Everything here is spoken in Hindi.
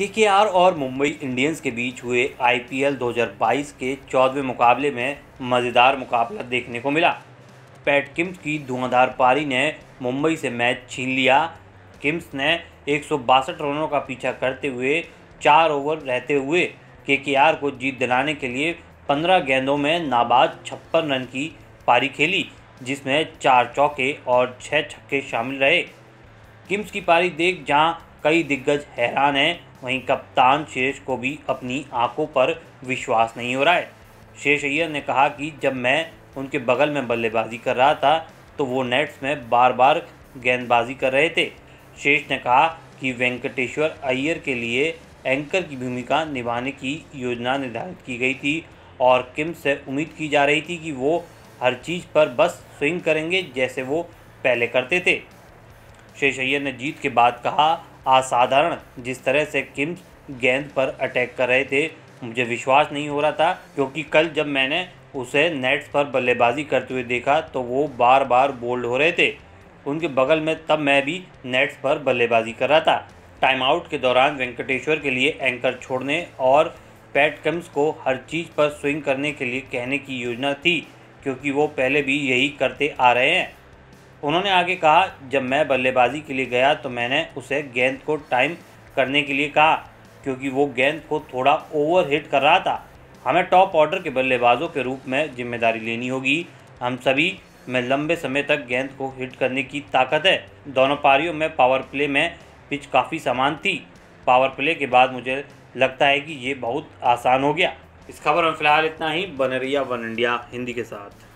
केकेआर और मुंबई इंडियंस के बीच हुए आईपीएल 2022 के चौदहवें मुकाबले में मज़ेदार मुकाबला देखने को मिला पैट किम्स की धुआंधार पारी ने मुंबई से मैच छीन लिया किम्स ने एक रनों का पीछा करते हुए चार ओवर रहते हुए केकेआर को जीत दिलाने के लिए पंद्रह गेंदों में नाबाद छप्पन रन की पारी खेली जिसमें चार चौके और छः छक्के शामिल रहे किम्स की पारी देख जहां कई दिग्गज हैरान हैं वहीं कप्तान शेष को भी अपनी आंखों पर विश्वास नहीं हो रहा है शेष अय्यर ने कहा कि जब मैं उनके बगल में बल्लेबाजी कर रहा था तो वो नेट्स में बार बार गेंदबाजी कर रहे थे शेष ने कहा कि वेंकटेश्वर अय्यर के लिए एंकर की भूमिका निभाने की योजना निर्धारित की गई थी और किम से उम्मीद की जा रही थी कि वो हर चीज़ पर बस स्विंग करेंगे जैसे वो पहले करते थे शेष अय्यर ने जीत के बाद कहा असाधारण जिस तरह से किम्स गेंद पर अटैक कर रहे थे मुझे विश्वास नहीं हो रहा था क्योंकि कल जब मैंने उसे नेट्स पर बल्लेबाजी करते हुए देखा तो वो बार बार बोल्ड हो रहे थे उनके बगल में तब मैं भी नेट्स पर बल्लेबाजी कर रहा था टाइम आउट के दौरान वेंकटेश्वर के लिए एंकर छोड़ने और पैट कम्स को हर चीज़ पर स्विंग करने के लिए कहने की योजना थी क्योंकि वो पहले भी यही करते आ रहे हैं उन्होंने आगे कहा जब मैं बल्लेबाजी के लिए गया तो मैंने उसे गेंद को टाइम करने के लिए कहा क्योंकि वो गेंद को थोड़ा ओवर हिट कर रहा था हमें टॉप ऑर्डर के बल्लेबाजों के रूप में जिम्मेदारी लेनी होगी हम सभी में लंबे समय तक गेंद को हिट करने की ताकत है दोनों पारियों में पावर प्ले में पिच काफ़ी समान थी पावर प्ले के बाद मुझे लगता है कि ये बहुत आसान हो गया इस खबर में फिलहाल इतना ही बने रहिया वन इंडिया हिंदी के साथ